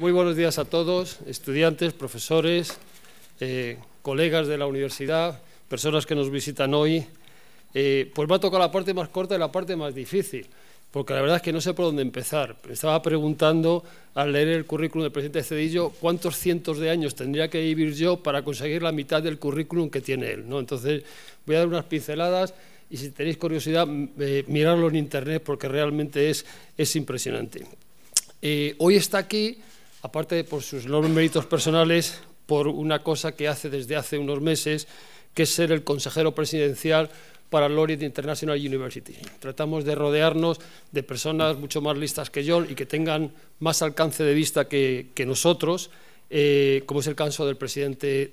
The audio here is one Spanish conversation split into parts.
Muy buenos días a todos, estudiantes, profesores, eh, colegas de la universidad, personas que nos visitan hoy. Eh, pues va a tocar la parte más corta y la parte más difícil, porque la verdad es que no sé por dónde empezar. estaba preguntando al leer el currículum del presidente Cedillo cuántos cientos de años tendría que vivir yo para conseguir la mitad del currículum que tiene él. ¿no? Entonces voy a dar unas pinceladas y si tenéis curiosidad, eh, mirarlo en internet porque realmente es, es impresionante. hoy está aquí aparte por sus enormes méritos personales, por una cosa que hace desde hace unos meses, que es ser el consejero presidencial para Laureate International University. Tratamos de rodearnos de personas mucho más listas que yo y que tengan más alcance de vista que, nosotros, eh, como es el caso del presidente,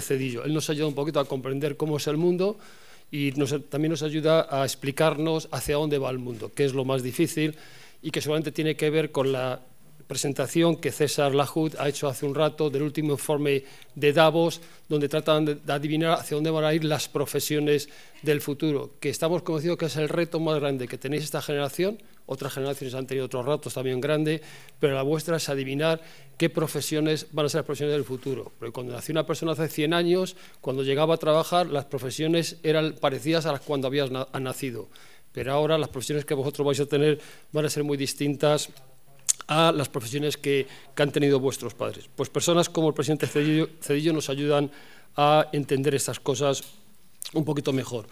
Cedillo. Él nos ayuda un poquito a comprender cómo es el mundo y también nos ayuda a explicarnos hacia dónde va el mundo, ...qué es lo más difícil y que solamente tiene que ver con la presentación que César Lajud ha hecho hace un rato del último informe de Davos, donde tratan de adivinar hacia dónde van a ir las profesiones del futuro, que estamos convencidos que es el reto más grande que tenéis esta generación, otras generaciones han tenido otros ratos también grandes, pero la vuestra es adivinar qué profesiones van a ser las profesiones del futuro. Porque cuando nació una persona hace 100 años, cuando llegaba a trabajar, las profesiones eran parecidas a las cuando habías nacido. Pero ahora las profesiones que vosotros vais a tener van a ser muy distintas a las profesiones que, han tenido vuestros padres. Pues personas como el presidente Cedillo, nos ayudan a entender estas cosas un poquito mejor.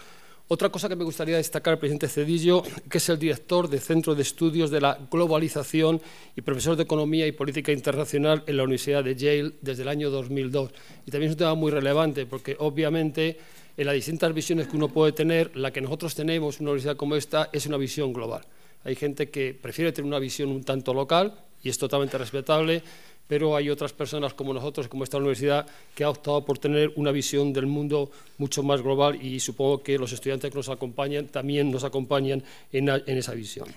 Otra cosa que me gustaría destacar, presidente Cedillo, que es el director del Centro de Estudios de la Globalización y profesor de Economía y Política Internacional en la Universidad de Yale desde el año 2002. Y también es un tema muy relevante porque, obviamente, en las distintas visiones que uno puede tener, la que nosotros tenemos, una universidad como esta, es una visión global hay gente que prefiere tener una visión un tanto local y es totalmente respetable, pero hay otras personas como nosotros, como esta universidad, que ha optado por tener una visión del mundo mucho más global y supongo que los estudiantes que nos acompañan también nos acompañan en, esa visión.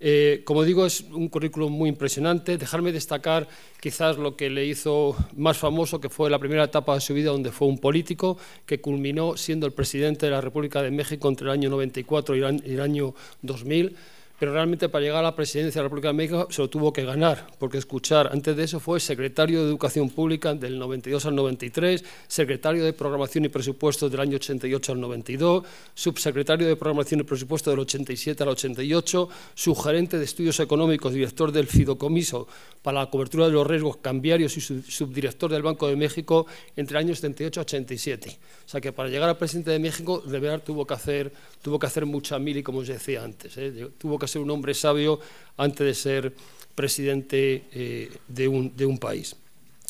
Eh, como digo, es un currículum muy impresionante. Dejarme destacar quizás lo que le hizo más famoso, que fue la primera etapa de su vida donde fue un político, que culminó siendo el presidente de la República de México entre el año 94 y el año 2000 pero realmente para llegar a la presidencia de la República de México se lo tuvo que ganar, porque escuchar, antes de eso fue secretario de Educación Pública del 92 al 93, secretario de Programación y Presupuestos del año 88 al 92, subsecretario de Programación y Presupuesto del 87 al 88, subgerente de Estudios Económicos, director del Fidocomiso para la cobertura de los riesgos cambiarios y subdirector del Banco de México entre el año 78 y 87. O sea que para llegar a presidente de México, de verdad tuvo que hacer, tuvo que hacer mucha mili, como os decía antes, ¿eh? tuvo que ser un hombre sabio antes de ser presidente eh, de, un, país.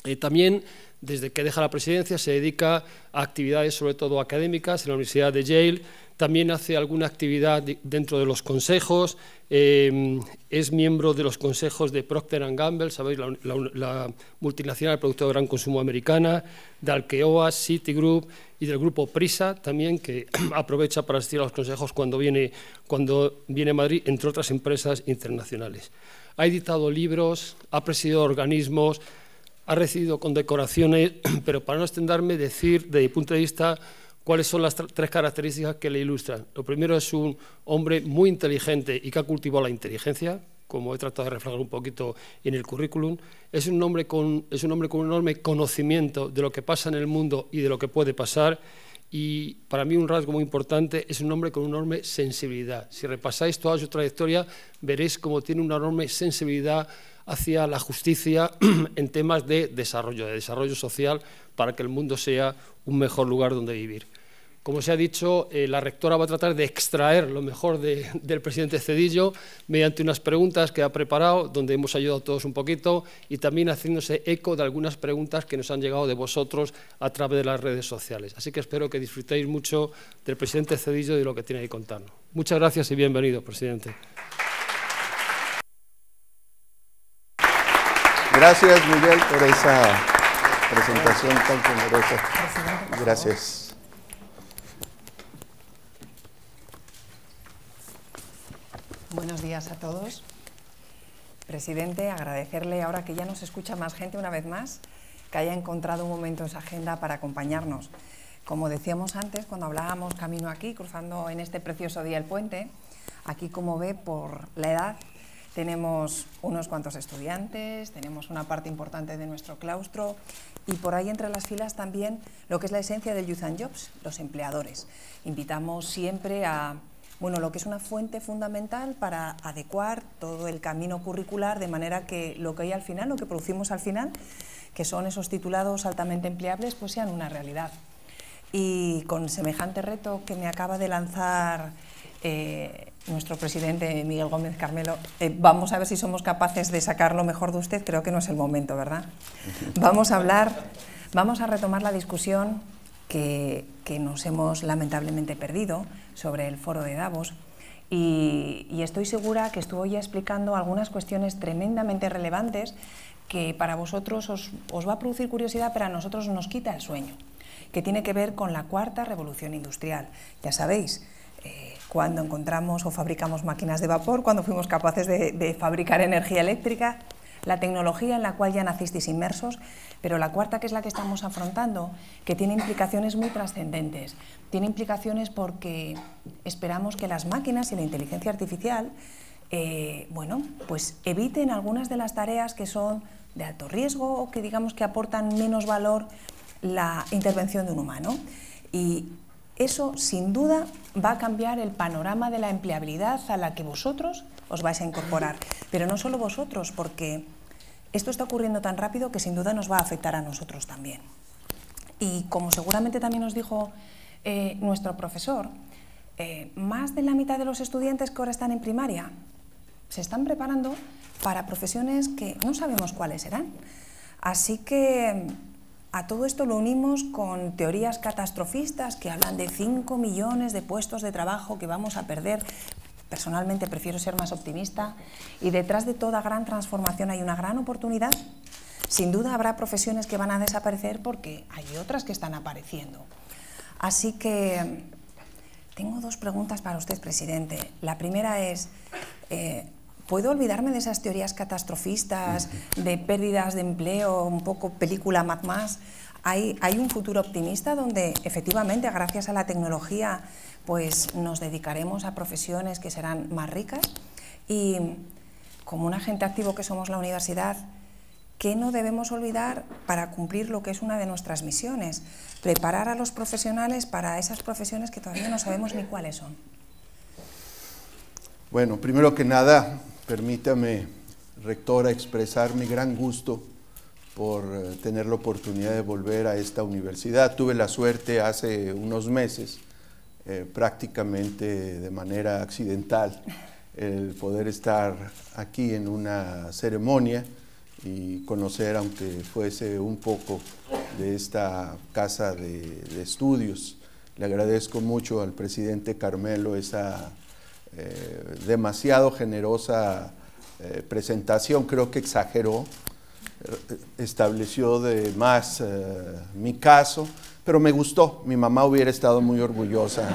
Eh, también, desde que deja la presidencia, se dedica a actividades sobre todo académicas en la Universidad de Yale, también hace alguna actividad dentro de los consejos, em, es miembro de los consejos de Procter Gamble, sabéis, la, multinacional de producto de gran consumo americana, de Alqueoa, Citigroup y del grupo Prisa también, que aprovecha para asistir a los consejos cuando viene, cuando viene a Madrid, entre otras empresas internacionales. Ha editado libros, ha presidido organismos, ha recibido condecoraciones, pero para no extenderme, decir, desde mi punto de vista, cuáles son las tres características que le ilustran. Lo primero es un hombre muy inteligente y que ha cultivado la inteligencia, como he tratado de reflejar un poquito en el currículum. Es un hombre con, es un, hombre con un enorme conocimiento de lo que pasa en el mundo y de lo que puede pasar. Y para mí un rasgo muy importante es un hombre con una enorme sensibilidad. Si repasáis toda su trayectoria, veréis cómo tiene una enorme sensibilidad hacia la justicia en temas de desarrollo, de desarrollo social, para que el mundo sea un mejor lugar donde vivir. Como se ha dicho, eh, la rectora va a tratar de extraer lo mejor del presidente Cedillo mediante unas preguntas que ha preparado, donde hemos ayudado todos un poquito, y también haciéndose eco de algunas preguntas que nos han llegado de vosotros a través de las redes sociales. Así que espero que disfrutéis mucho del presidente Cedillo y de lo que tiene que contarnos. Muchas gracias y bienvenido, presidente. Gracias, Miguel, por esa presentación tan generosa. Gracias. Buenos días a todos. Presidente, agradecerle ahora que ya nos escucha más gente una vez más, que haya encontrado un momento en su agenda para acompañarnos. Como decíamos antes, cuando hablábamos camino aquí, cruzando en este precioso día el puente, aquí como ve por la edad, tenemos unos cuantos estudiantes, tenemos una parte importante de nuestro claustro y por ahí entre las filas también lo que es la esencia del Youth and Jobs, los empleadores. Invitamos siempre a bueno, lo que es una fuente fundamental para adecuar todo el camino curricular de manera que lo que hay al final, lo que producimos al final, que son esos titulados altamente empleables, pues sean una realidad. Y con semejante reto que me acaba de lanzar eh, nuestro presidente Miguel Gómez Carmelo, eh, vamos a ver si somos capaces de sacar lo mejor de usted, creo que no es el momento, ¿verdad? Vamos a hablar, vamos a retomar la discusión que nos hemos lamentablemente perdido sobre el foro de Davos. Y, estoy segura que estuvo ya explicando algunas cuestiones tremendamente relevantes que para vosotros os, va a producir curiosidad, pero a nosotros nos quita el sueño, que tiene que ver con la cuarta revolución industrial. Ya sabéis, eh, cuando encontramos o fabricamos máquinas de vapor, cuando fuimos capaces de, de fabricar energía eléctrica, la tecnología en la cual ya nacisteis inmersos, pero la cuarta, que es la que estamos afrontando, que tiene implicaciones muy trascendentes, tiene implicaciones porque esperamos que las máquinas y la inteligencia artificial eh, bueno, pues eviten algunas de las tareas que son de alto riesgo o que digamos que aportan menos valor la intervención de un humano. Y eso sin duda va a cambiar el panorama de la empleabilidad a la que vosotros os vais a incorporar. Pero no solo vosotros, porque esto está ocurriendo tan rápido que sin duda nos va a afectar a nosotros también. Y como seguramente también os dijo eh, nuestro profesor, eh, más de la mitad de los estudiantes que ahora están en primaria se están preparando para profesiones que no sabemos cuáles serán. Así que mm, a todo esto lo unimos con teorías catastrofistas que hablan de 5 millones de puestos de trabajo que vamos a perder. Personalmente prefiero ser más optimista y detrás de toda gran transformación hay una gran oportunidad. Sin duda habrá profesiones que van a desaparecer porque hay otras que están apareciendo. Así que tengo dos preguntas para usted, presidente. La primera es, eh, ¿puedo olvidarme de esas teorías catastrofistas, de pérdidas de empleo, un poco película más? ¿Hay, un futuro optimista donde efectivamente, gracias a la tecnología, pues nos dedicaremos a profesiones que serán más ricas? Y como un agente activo que somos la universidad, ¿Qué no debemos olvidar para cumplir lo que es una de nuestras misiones? Preparar a los profesionales para esas profesiones que todavía no sabemos ni cuáles son. Bueno, primero que nada, permítame, rectora, expresar mi gran gusto por eh, tener la oportunidad de volver a esta universidad. Tuve la suerte hace unos meses, eh, prácticamente de manera accidental, el poder estar aquí en una ceremonia y conocer, aunque fuese un poco, de esta casa de, estudios. Le agradezco mucho al presidente Carmelo esa eh, demasiado generosa eh, presentación, creo que exageró, eh, estableció de más mi caso, pero me gustó, mi mamá hubiera estado muy orgullosa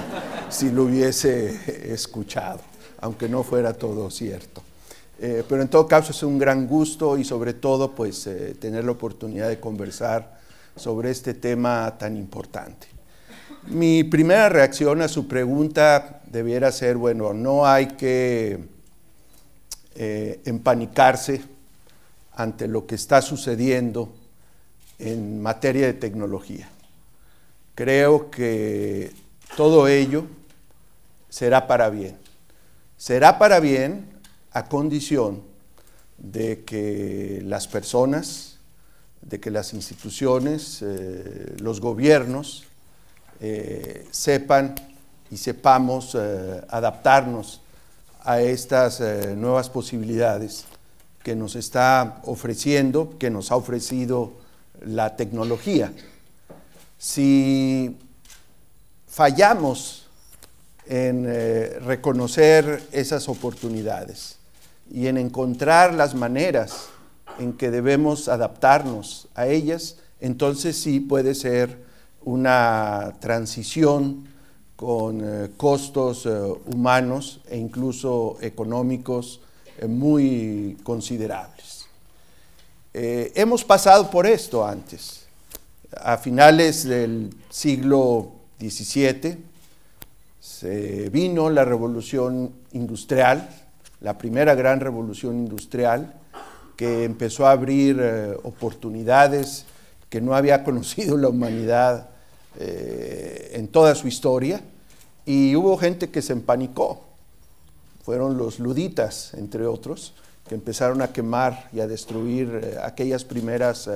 si lo hubiese escuchado, aunque no fuera todo cierto. Eh, pero en todo caso es un gran gusto y sobre todo pues eh, tener la oportunidad de conversar sobre este tema tan importante. Mi primera reacción a su pregunta debiera ser, bueno, no hay que eh, empanicarse ante lo que está sucediendo en materia de tecnología. Creo que todo ello será para bien. Será para bien a condición de que las personas, de que las instituciones, eh, los gobiernos eh, sepan y sepamos eh, adaptarnos a estas nuevas posibilidades que nos está ofreciendo, que nos ha ofrecido la tecnología. Si fallamos en reconocer esas oportunidades, y en encontrar las maneras en que debemos adaptarnos a ellas, entonces sí puede ser una transición con eh, costos eh, humanos e incluso económicos eh, muy considerables. hemos pasado por esto antes. A finales del siglo XVII se vino la revolución industrial, la primera gran revolución industrial que empezó a abrir eh, oportunidades que no había conocido la humanidad eh, en toda su historia y hubo gente que se empanicó. Fueron los luditas, entre otros, que empezaron a quemar y a destruir eh, aquellas primeras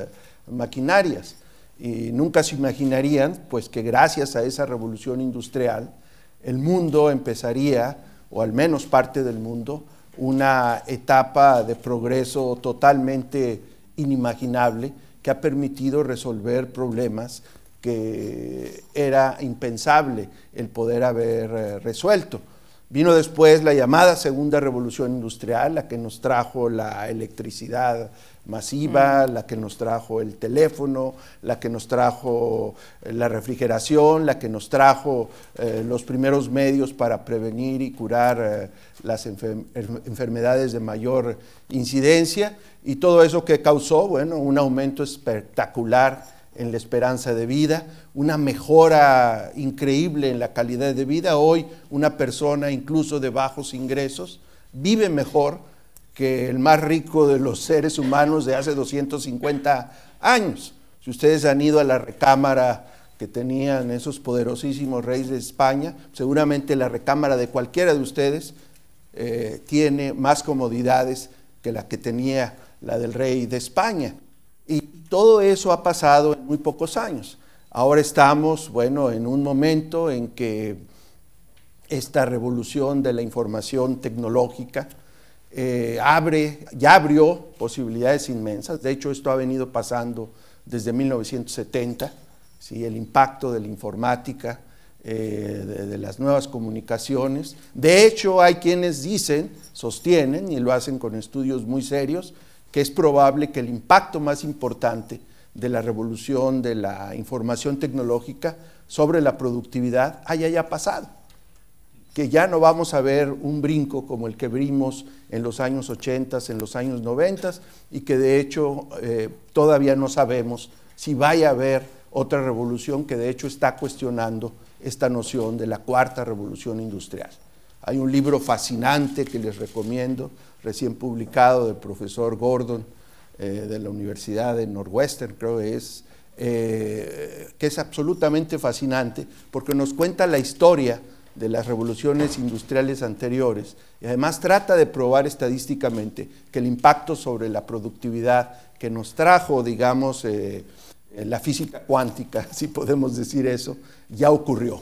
maquinarias. Y nunca se imaginarían pues, que gracias a esa revolución industrial el mundo empezaría, o al menos parte del mundo, una etapa de progreso totalmente inimaginable que ha permitido resolver problemas que era impensable el poder haber eh, resuelto. Vino después la llamada segunda revolución industrial, la que nos trajo la electricidad masiva, mm. la que nos trajo el teléfono, la que nos trajo eh, la refrigeración, la que nos trajo eh, los primeros medios para prevenir y curar eh, las enfermedades de mayor incidencia y todo eso que causó, bueno, un aumento espectacular en la esperanza de vida, una mejora increíble en la calidad de vida. Hoy una persona incluso de bajos ingresos vive mejor que el más rico de los seres humanos de hace 250 años. Si ustedes han ido a la recámara que tenían esos poderosísimos reyes de España, seguramente la recámara de cualquiera de ustedes eh, tiene más comodidades que la que tenía la del rey de España todo eso ha pasado en muy pocos años. Ahora estamos, bueno, en un momento en que esta revolución de la información tecnológica eh, abre, ya abrió posibilidades inmensas. De hecho, esto ha venido pasando desde 1970, ¿sí? el impacto de la informática, eh, de, las nuevas comunicaciones. De hecho, hay quienes dicen, sostienen, y lo hacen con estudios muy serios, que es probable que el impacto más importante de la revolución de la información tecnológica sobre la productividad haya ya pasado, que ya no vamos a ver un brinco como el que vimos en los años 80, en los años 90 y que de hecho eh, todavía no sabemos si vaya a haber otra revolución que de hecho está cuestionando esta noción de la cuarta revolución industrial. Hay un libro fascinante que les recomiendo recién publicado del profesor Gordon eh, de la Universidad de Northwestern, creo que es, eh, que es absolutamente fascinante porque nos cuenta la historia de las revoluciones industriales anteriores y además trata de probar estadísticamente que el impacto sobre la productividad que nos trajo, digamos, eh, la física cuántica, si podemos decir eso, ya ocurrió.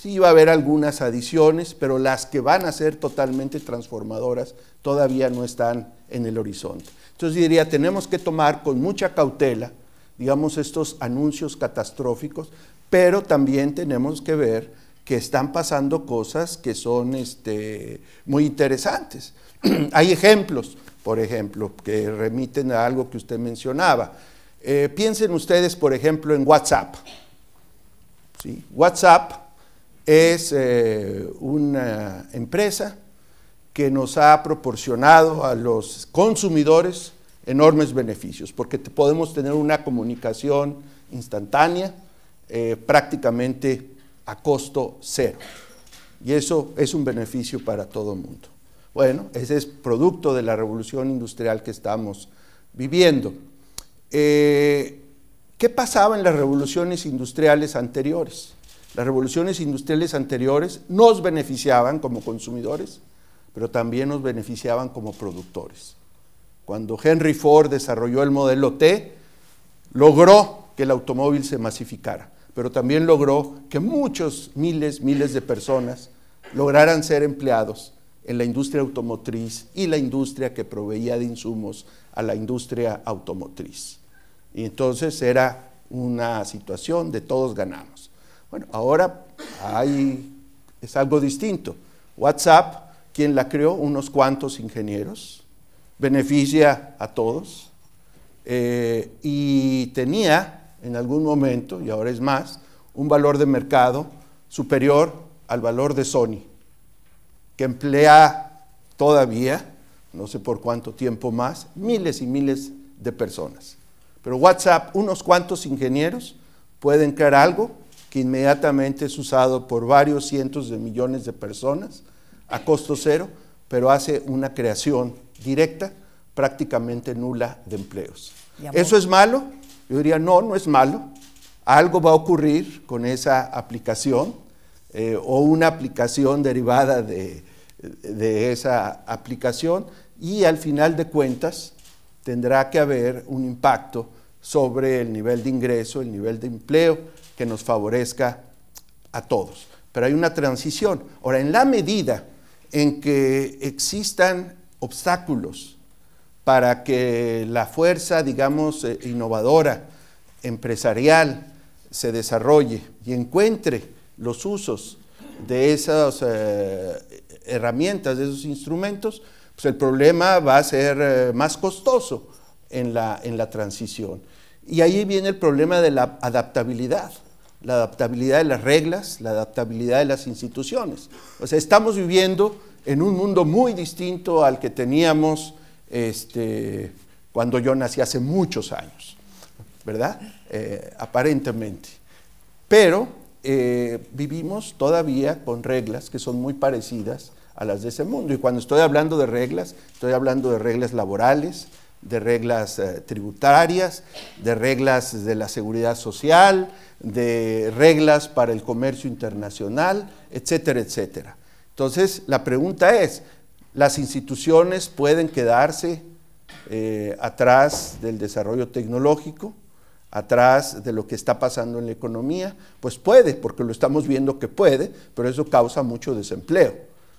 Sí va a haber algunas adiciones, pero las que van a ser totalmente transformadoras todavía no están en el horizonte. Entonces diría, tenemos que tomar con mucha cautela, digamos, estos anuncios catastróficos, pero también tenemos que ver que están pasando cosas que son este, muy interesantes. Hay ejemplos, por ejemplo, que remiten a algo que usted mencionaba. Eh, piensen ustedes, por ejemplo, en WhatsApp. ¿Sí? WhatsApp es eh, una empresa que nos ha proporcionado a los consumidores enormes beneficios, porque podemos tener una comunicación instantánea eh, prácticamente a costo cero. Y eso es un beneficio para todo el mundo. Bueno, ese es producto de la revolución industrial que estamos viviendo. Eh, ¿Qué pasaba en las revoluciones industriales anteriores? Las revoluciones industriales anteriores nos beneficiaban como consumidores, pero también nos beneficiaban como productores. Cuando Henry Ford desarrolló el modelo T, logró que el automóvil se masificara, pero también logró que muchos miles, miles de personas lograran ser empleados en la industria automotriz y la industria que proveía de insumos a la industria automotriz. Y entonces era una situación de todos ganamos. Bueno, ahora hay, es algo distinto. WhatsApp, quien la creó, unos cuantos ingenieros, beneficia a todos eh, y tenía en algún momento, y ahora es más, un valor de mercado superior al valor de Sony, que emplea todavía, no sé por cuánto tiempo más, miles y miles de personas. Pero WhatsApp, unos cuantos ingenieros pueden crear algo que inmediatamente es usado por varios cientos de millones de personas a costo cero, pero hace una creación directa prácticamente nula de empleos. ¿Eso es malo? Yo diría, no, no es malo. Algo va a ocurrir con esa aplicación eh, o una aplicación derivada de esa aplicación y al final de cuentas tendrá que haber un impacto sobre el nivel de ingreso, el nivel de empleo, que nos favorezca a todos. Pero hay una transición. Ahora, en la medida en que existan obstáculos para que la fuerza, digamos, eh, innovadora, empresarial, se desarrolle y encuentre los usos de esas eh, herramientas, de esos instrumentos, pues el problema va a ser eh, más costoso en la transición. Y ahí viene el problema de la adaptabilidad la adaptabilidad de las reglas, la adaptabilidad de las instituciones. O sea, estamos viviendo en un mundo muy distinto al que teníamos este, cuando yo nací hace muchos años, ¿verdad? Eh, aparentemente. Pero eh, vivimos todavía con reglas que son muy parecidas a las de ese mundo. Y cuando estoy hablando de reglas, estoy hablando de reglas laborales, de reglas eh, tributarias, de reglas de la seguridad social, de reglas para el comercio internacional, etcétera, etcétera. Entonces, la pregunta es, ¿las instituciones pueden quedarse eh, atrás del desarrollo tecnológico, atrás de lo que está pasando en la economía? Pues puede, porque lo estamos viendo que puede, pero eso causa mucho desempleo,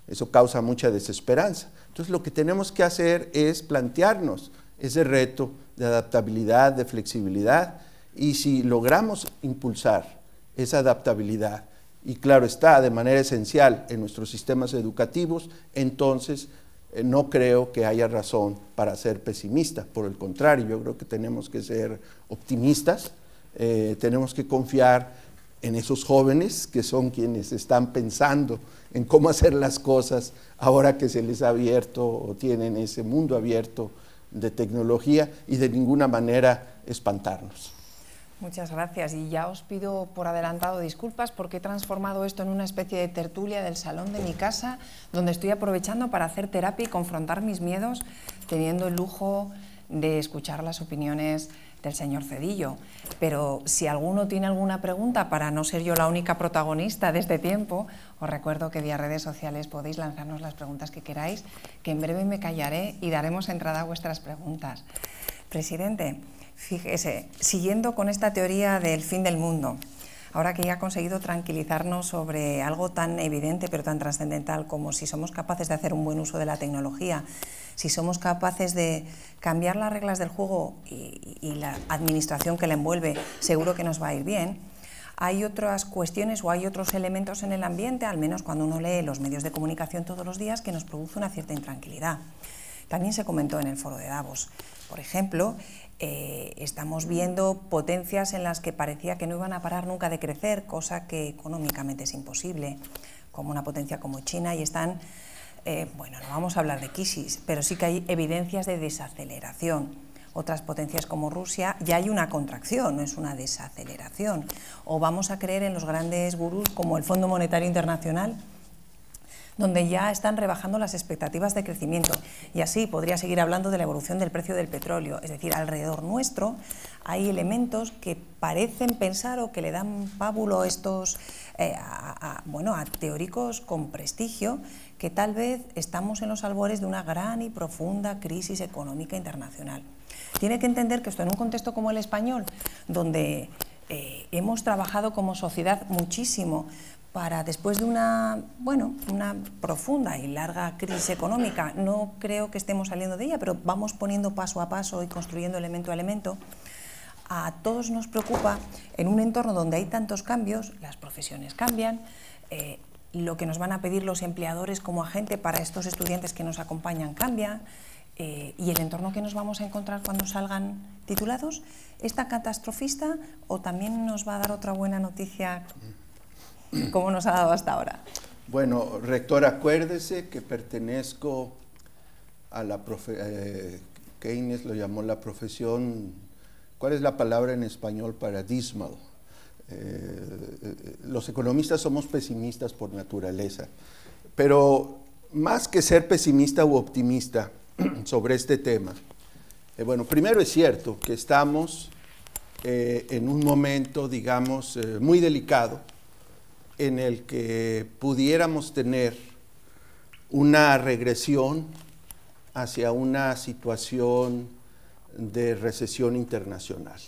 eso causa mucha desesperanza. Entonces, lo que tenemos que hacer es plantearnos, ese reto de adaptabilidad, de flexibilidad, y si logramos impulsar esa adaptabilidad, y claro está, de manera esencial en nuestros sistemas educativos, entonces eh, no creo que haya razón para ser pesimista. Por el contrario, yo creo que tenemos que ser optimistas, eh, tenemos que confiar en esos jóvenes que son quienes están pensando en cómo hacer las cosas ahora que se les ha abierto o tienen ese mundo abierto de tecnología y de ninguna manera espantarnos. Muchas gracias y ya os pido por adelantado disculpas porque he transformado esto en una especie de tertulia del salón de mi casa donde estoy aprovechando para hacer terapia y confrontar mis miedos teniendo el lujo de escuchar las opiniones del señor Cedillo. Pero si alguno tiene alguna pregunta, para no ser yo la única protagonista de este tiempo, os recuerdo que vía redes sociales podéis lanzarnos las preguntas que queráis, que en breve me callaré y daremos entrada a vuestras preguntas. Presidente, fíjese, siguiendo con esta teoría del fin del mundo, ahora que ya ha conseguido tranquilizarnos sobre algo tan evidente pero tan trascendental como si somos capaces de hacer un buen uso de la tecnología, si somos capaces de cambiar las reglas del juego y la administración que la envuelve, seguro que nos va a ir bien hay otras cuestiones o hay otros elementos en el ambiente, al menos cuando uno lee los medios de comunicación todos los días, que nos produce una cierta intranquilidad. También se comentó en el foro de Davos. Por ejemplo, eh, estamos viendo potencias en las que parecía que no iban a parar nunca de crecer, cosa que económicamente es imposible, como una potencia como China, y están, eh, bueno, no vamos a hablar de crisis, pero sí que hay evidencias de desaceleración otras potencias como Rusia, ya hay una contracción, no es una desaceleración. O vamos a creer en los grandes gurús como el Fondo Monetario Internacional, donde ya están rebajando las expectativas de crecimiento. Y así podría seguir hablando de la evolución del precio del petróleo. Es decir, alrededor nuestro hay elementos que parecen pensar o que le dan pábulo estos, eh, a, bueno, a teóricos con prestigio, que tal vez estamos en los albores de una gran y profunda crisis económica internacional. Tiene que entender que esto en un contexto como el español, donde eh, hemos trabajado como sociedad muchísimo para después de una, bueno, una profunda y larga crisis económica, no creo que estemos saliendo de ella, pero vamos poniendo paso a paso y construyendo elemento a elemento, a todos nos preocupa en un entorno donde hay tantos cambios, las profesiones cambian, eh, lo que nos van a pedir los empleadores como agente para estos estudiantes que nos acompañan cambia, eh, y el entorno que nos vamos a encontrar cuando salgan titulados, ¿está catastrofista o también nos va a dar otra buena noticia como nos ha dado hasta ahora? Bueno, rector, acuérdese que pertenezco a la profesión... Eh, Keynes lo llamó la profesión, ¿cuál es la palabra en español para dismal? Eh, los economistas somos pesimistas por naturaleza, pero más que ser pesimista u optimista, sobre este tema. Eh, bueno, primero es cierto que estamos eh, en un momento, digamos, eh, muy delicado en el que pudiéramos tener una regresión hacia una situación de recesión internacional.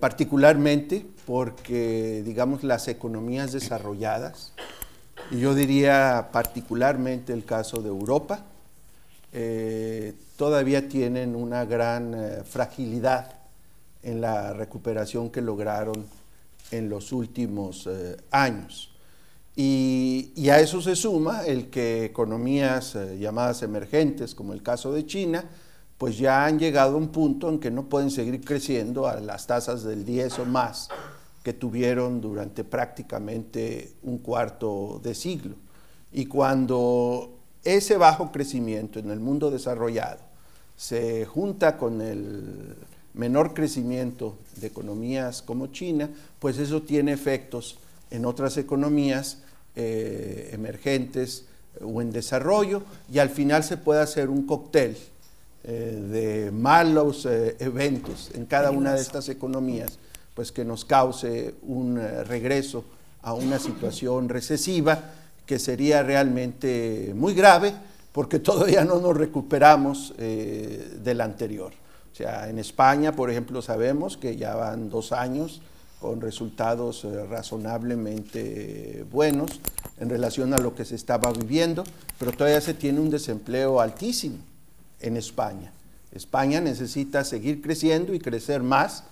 particularmente porque, digamos, las economías desarrolladas, y yo diría particularmente el caso de Europa, eh, todavía tienen una gran eh, fragilidad en la recuperación que lograron en los últimos eh, años. Y, y, a eso se suma el que economías llamadas emergentes, como el caso de China, pues ya han llegado a un punto en que no pueden seguir creciendo a las tasas del 10 o más que tuvieron durante prácticamente un cuarto de siglo. Y cuando ese bajo crecimiento en el mundo desarrollado se junta con el menor crecimiento de economías como China, pues eso tiene efectos en otras economías eh, emergentes o en desarrollo y al final se puede hacer un cóctel eh, de malos eh, eventos en cada una de estas economías, pues que nos cause un regreso a una situación recesiva que sería realmente muy grave porque todavía no nos recuperamos eh, del anterior. O sea, en España, por ejemplo, sabemos que ya van dos años con resultados eh, razonablemente buenos en relación a lo que se estaba viviendo, pero todavía se tiene un desempleo altísimo en España. España necesita seguir creciendo y crecer más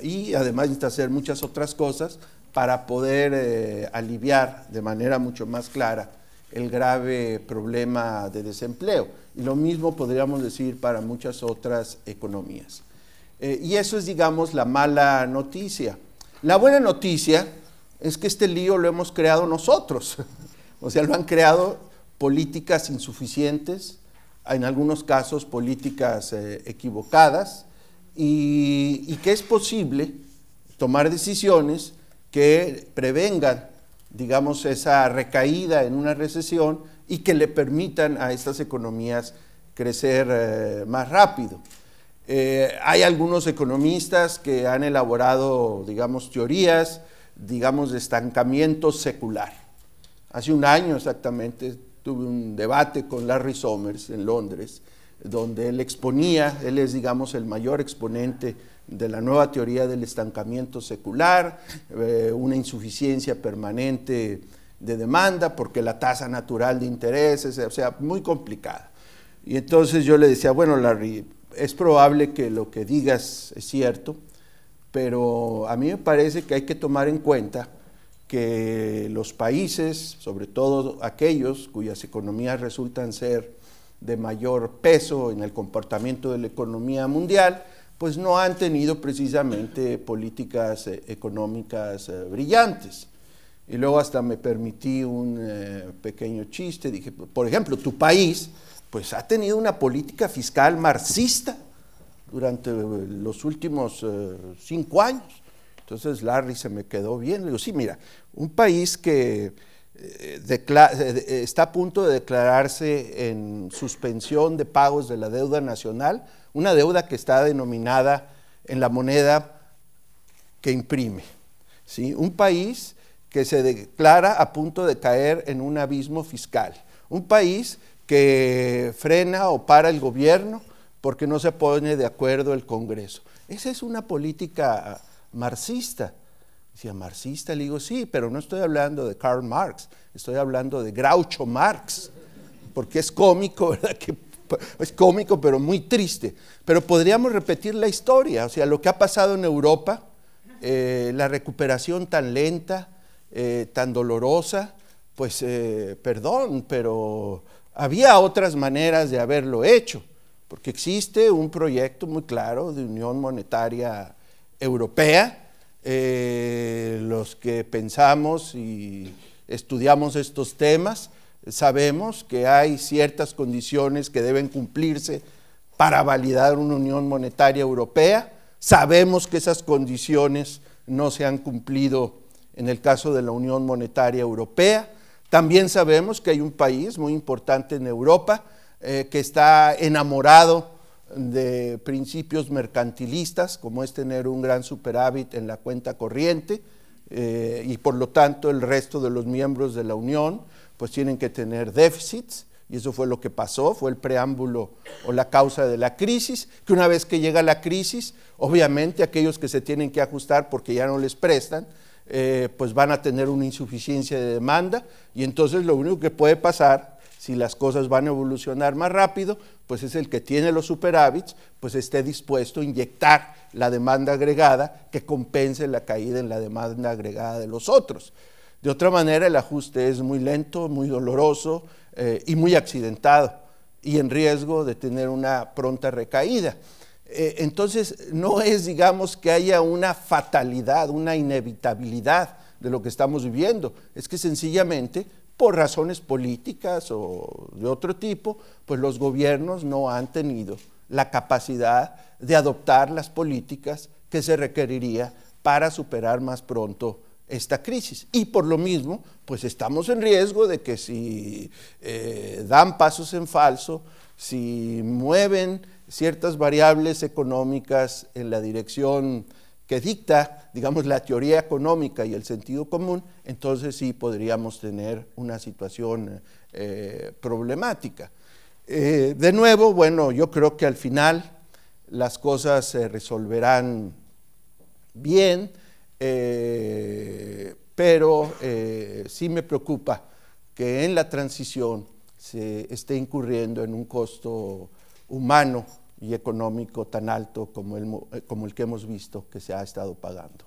y además necesita hacer muchas otras cosas para poder eh, aliviar de manera mucho más clara el grave problema de desempleo. Y lo mismo podríamos decir para muchas otras economías. Eh, y eso es, digamos, la mala noticia. La buena noticia es que este lío lo hemos creado nosotros. o sea, lo han creado políticas insuficientes, en algunos casos políticas eh, equivocadas, y que es posible tomar decisiones que prevengan, digamos, esa recaída en una recesión y que le permitan a estas economías crecer eh, más rápido. Eh, hay algunos economistas que han elaborado, digamos, teorías, digamos, de estancamiento secular. Hace un año exactamente tuve un debate con Larry Summers en Londres, donde él exponía, él es, digamos, el mayor exponente de la nueva teoría del estancamiento secular, eh, una insuficiencia permanente de demanda porque la tasa natural de intereses, o sea, muy complicada. Y entonces yo le decía, bueno, Larry, es probable que lo que digas es cierto, pero a mí me parece que hay que tomar en cuenta que los países, sobre todo aquellos cuyas economías resultan ser de mayor peso en el comportamiento de la economía mundial, pues no han tenido precisamente políticas eh, económicas eh, brillantes. Y luego hasta me permití un eh, pequeño chiste, dije, por ejemplo, tu país, pues ha tenido una política fiscal marxista durante los últimos cinco años. Entonces Larry se me quedó bien, le digo, sí, mira, un país que está a punto de declararse en suspensión de pagos de la deuda nacional, una deuda que está denominada en la moneda que imprime. ¿sí? Un país que se declara a punto de caer en un abismo fiscal. Un país que frena o para el gobierno porque no se pone de acuerdo el Congreso. Esa es una política marxista. Decía, marxista, le digo, sí, pero no estoy hablando de Karl Marx, estoy hablando de Groucho Marx, porque es cómico, ¿verdad? Que es cómico, pero muy triste. Pero podríamos repetir la historia, o sea, lo que ha pasado en Europa, eh, la recuperación tan lenta, eh, tan dolorosa, pues eh, perdón, pero había otras maneras de haberlo hecho, porque existe un proyecto muy claro de unión monetaria europea. los que pensamos y estudiamos estos temas, sabemos que hay ciertas condiciones que deben cumplirse para validar una unión monetaria europea. Sabemos que esas condiciones no se han cumplido en el caso de la Unión Monetaria Europea. También sabemos que hay un país muy importante en Europa eh, que está enamorado de principios mercantilistas, como es tener un gran superávit en la cuenta corriente, eh, y por lo tanto el resto de los miembros de la Unión pues tienen que tener déficits, y eso fue lo que pasó, fue el preámbulo o la causa de la crisis, que una vez que llega la crisis, obviamente aquellos que se tienen que ajustar porque ya no les prestan, eh, pues van a tener una insuficiencia de demanda, y entonces lo único que puede pasar, si las cosas van a evolucionar más rápido, pues es el que tiene los superávits, pues esté dispuesto a inyectar la demanda agregada que compense la caída en la demanda agregada de los otros. De otra manera, el ajuste es muy lento, muy doloroso eh, y muy accidentado y en riesgo de tener una pronta recaída. Eh, entonces, no es, digamos, que haya una fatalidad, una inevitabilidad de lo que estamos viviendo, es que sencillamente por razones políticas o de otro tipo, pues los gobiernos no han tenido la capacidad de adoptar las políticas que se requeriría para superar más pronto esta crisis. Y por lo mismo, pues estamos en riesgo de que si eh, dan pasos en falso, si mueven ciertas variables económicas en la dirección que dicta, digamos, la teoría económica y el sentido común, entonces sí podríamos tener una situación eh, problemática. Eh, de nuevo, bueno, yo creo que al final las cosas se resolverán bien eh, pero eh, sí me preocupa que en la transición se esté incurriendo en un costo humano y económico tan alto como el, eh, como el que hemos visto que se ha estado pagando.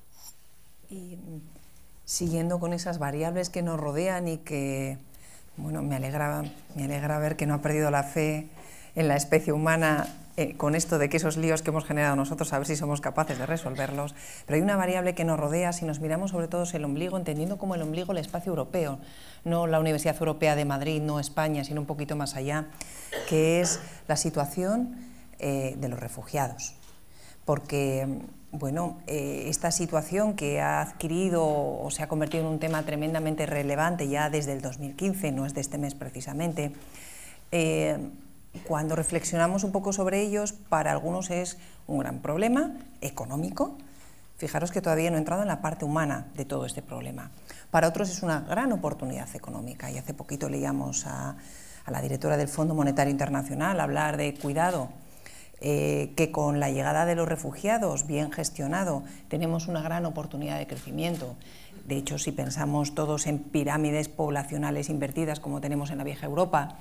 Y mm, siguiendo con esas variables que nos rodean y que, bueno, me alegraba me alegra ver que no ha perdido la fe en la especie humana eh, con esto de que esos líos que hemos generado nosotros, a ver si somos capaces de resolverlos, pero hay una variable que nos rodea si nos miramos sobre todo el ombligo, entendiendo como el ombligo el espacio europeo, no la Universidad Europea de Madrid, no España, sino un poquito más allá, que es la situación eh, de los refugiados. Porque bueno, eh, esta situación que ha adquirido o se ha convertido en un tema tremendamente relevante ya desde el 2015, no es de este mes precisamente, cuando reflexionamos un poco sobre ellos, para algunos es un gran problema económico. Fijaros que todavía no he entrado en la parte humana de todo este problema. Para otros es una gran oportunidad económica y hace poquito leíamos a, a la directora del Fondo Monetario Internacional hablar de cuidado, eh, que con la llegada de los refugiados bien gestionado tenemos una gran oportunidad de crecimiento. De hecho, si pensamos todos en pirámides poblacionales invertidas como tenemos en la vieja Europa,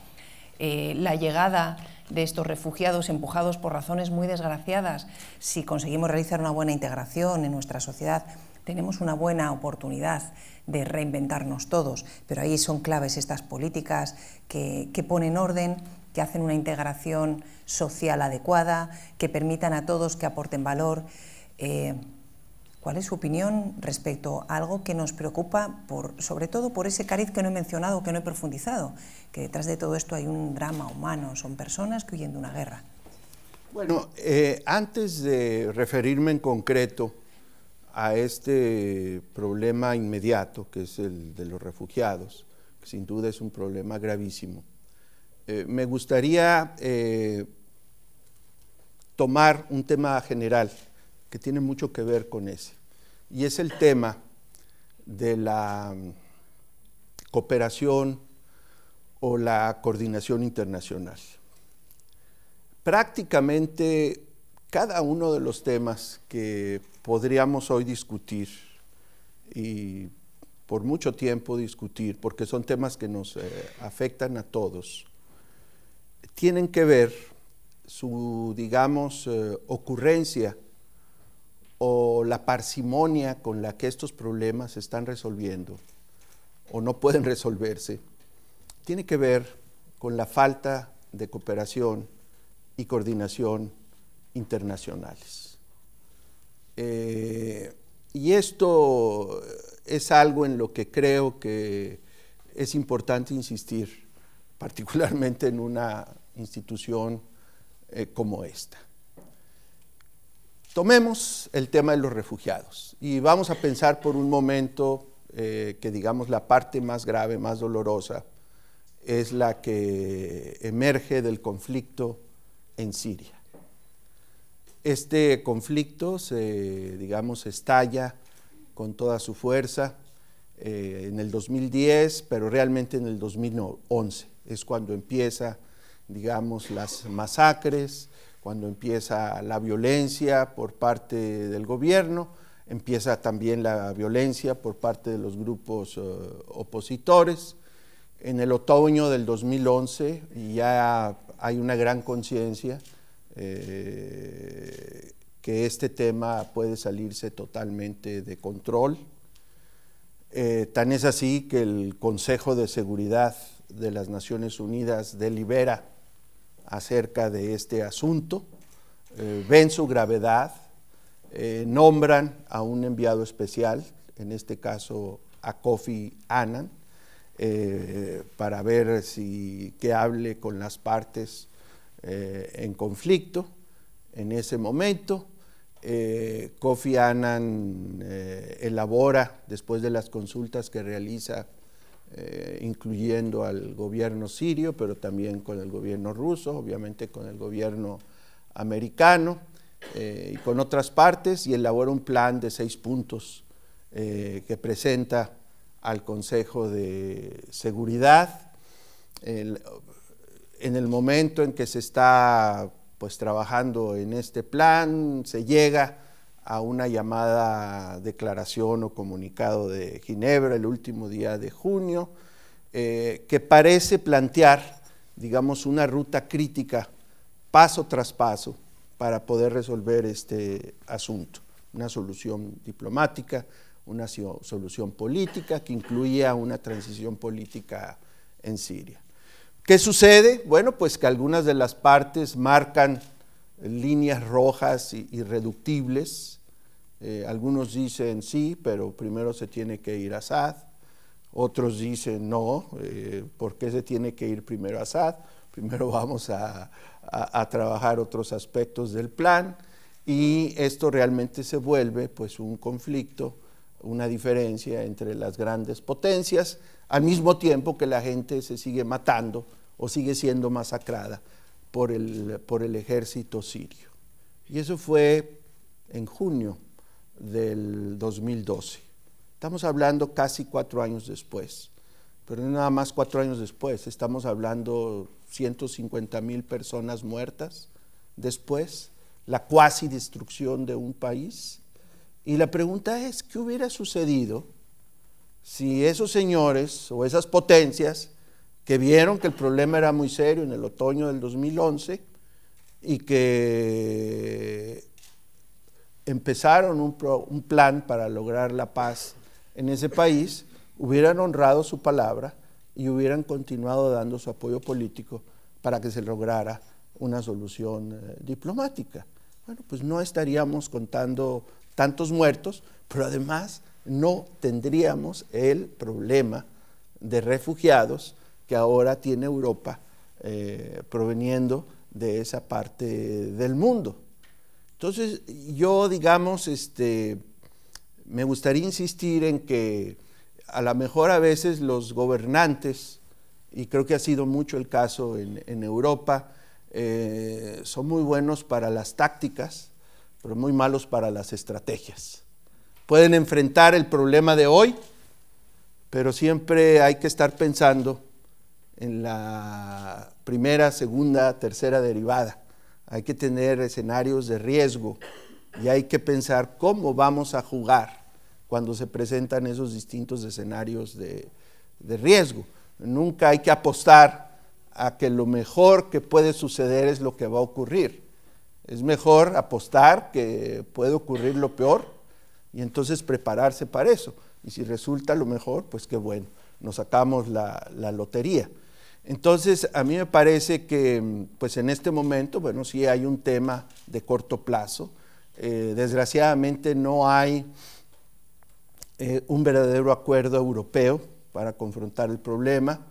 eh, la llegada de estos refugiados empujados por razones muy desgraciadas, si conseguimos realizar una buena integración en nuestra sociedad, tenemos una buena oportunidad de reinventarnos todos, pero ahí son claves estas políticas que, ponen orden, que hacen una integración social adecuada, que permitan a todos que aporten valor. Eh, ¿Cuál es su opinión respecto a algo que nos preocupa, por, sobre todo por ese cariz que no he mencionado, que no he profundizado? Que detrás de todo esto hay un drama humano, son personas que huyen de una guerra. Bueno, eh, antes de referirme en concreto a este problema inmediato, que es el de los refugiados, que sin duda es un problema gravísimo, eh, me gustaría eh, tomar un tema general que tiene mucho que ver con ese. Y es el tema de la cooperación o la coordinación internacional. Prácticamente cada uno de los temas que podríamos hoy discutir y por mucho tiempo discutir, porque son temas que nos eh, afectan a todos, tienen que ver su, digamos, eh, ocurrencia o la parsimonia con la que estos problemas se están resolviendo o no pueden resolverse, tiene que ver con la falta de cooperación y coordinación internacionales. Eh, y esto es algo en lo que creo que es importante insistir, particularmente en una institución eh, como esta. Tomemos el tema de los refugiados y vamos a pensar por un momento eh, que digamos la parte más grave, más dolorosa, es la que emerge del conflicto en Siria. Este conflicto se, digamos, estalla con toda su fuerza eh, en el 2010, pero realmente en el 2011 es cuando empieza, digamos, las masacres, cuando empieza la violencia por parte del gobierno, empieza también la violencia por parte de los grupos eh, opositores. En el otoño del 2011 ya hay una gran conciencia eh, que este tema puede salirse totalmente de control. Eh, tan es así que el Consejo de Seguridad de las Naciones Unidas delibera acerca de este asunto, eh, ven su gravedad, eh, nombran a un enviado especial, en este caso a Kofi Annan, eh, para ver si que hable con las partes en conflicto en ese momento. Kofi Annan elabora, después de las consultas que realiza eh, incluyendo al gobierno sirio, pero también con el gobierno ruso, obviamente con el gobierno americano eh, y con otras partes, y elabora un plan de seis puntos eh, que presenta al Consejo de Seguridad. en el momento en que se está pues trabajando en este plan, se llega a una llamada declaración o comunicado de Ginebra el último día de junio, eh, que parece plantear, digamos, una ruta crítica paso tras paso para poder resolver este asunto, una solución diplomática, una solución política que incluía una transición política en Siria. ¿Qué sucede? Bueno, pues que algunas de las partes marcan líneas rojas irreductibles eh, algunos dicen sí, pero primero se tiene que ir a Assad. Otros dicen no, eh, ¿por qué se tiene que ir primero a Assad? Primero vamos a, trabajar otros aspectos del plan y esto realmente se vuelve pues un conflicto, una diferencia entre las grandes potencias, al mismo tiempo que la gente se sigue matando o sigue siendo masacrada por el, por el ejército sirio. Y eso fue en junio del 2012. Estamos hablando casi cuatro años después, pero no nada más cuatro años después, estamos hablando 150 mil personas muertas después, la cuasi destrucción de un país. Y la pregunta es, ¿qué hubiera sucedido si esos señores o esas potencias que vieron que el problema era muy serio en el otoño del 2011 y que empezaron un, plan para lograr la paz en ese país, hubieran honrado su palabra y hubieran continuado dando su apoyo político para que se lograra una solución eh, diplomática. Bueno, pues no estaríamos contando tantos muertos, pero además no tendríamos el problema de refugiados que ahora tiene Europa eh, proveniendo de esa parte del mundo. Entonces, yo, digamos, este, me gustaría insistir en que a lo mejor a veces los gobernantes, y creo que ha sido mucho el caso en, Europa, eh, son muy buenos para las tácticas, pero muy malos para las estrategias. Pueden enfrentar el problema de hoy, pero siempre hay que estar pensando en la primera, segunda, tercera derivada hay que tener escenarios de riesgo y hay que pensar cómo vamos a jugar cuando se presentan esos distintos escenarios de, riesgo. Nunca hay que apostar a que lo mejor que puede suceder es lo que va a ocurrir. Es mejor apostar que puede ocurrir lo peor y entonces prepararse para eso. Y si resulta lo mejor, pues qué bueno, nos sacamos la lotería. Entonces, a mí me parece que pues en este momento, bueno, sí hay un tema de corto plazo. Eh, desgraciadamente no hay eh, un verdadero acuerdo europeo para confrontar el problema.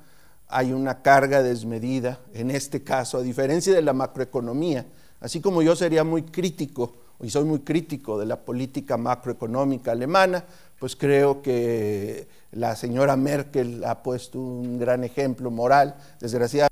Hay una carga desmedida, en este caso, a diferencia de la macroeconomía. Así como yo sería muy crítico, y soy muy crítico de la política macroeconómica alemana, pues creo que la señora Merkel ha puesto un gran ejemplo moral, desgraciadamente,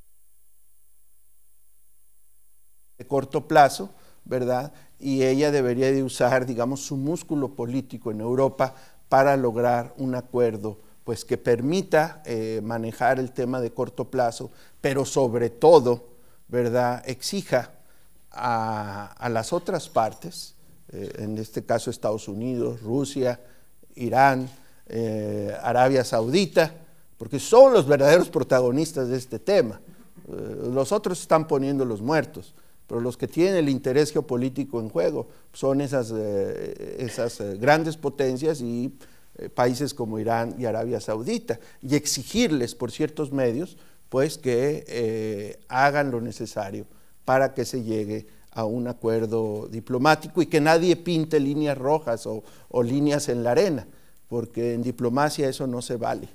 de corto plazo, ¿verdad? Y ella debería de usar, digamos, su músculo político en Europa para lograr un acuerdo pues que permita eh, manejar el tema de corto plazo, pero sobre todo, ¿verdad?, exija a, las otras partes, eh, en este caso Estados Unidos, Rusia, Irán, eh, Arabia Saudita, porque son los verdaderos protagonistas de este tema. Eh, los otros están poniendo los muertos, pero los que tienen el interés geopolítico en juego son esas, eh, esas grandes potencias y países como Irán y Arabia Saudita, y exigirles por ciertos medios pues que hagan lo necesario para que se llegue a un acuerdo diplomático y que nadie pinte líneas rojas o, líneas en la arena, porque en diplomacia eso no se vale.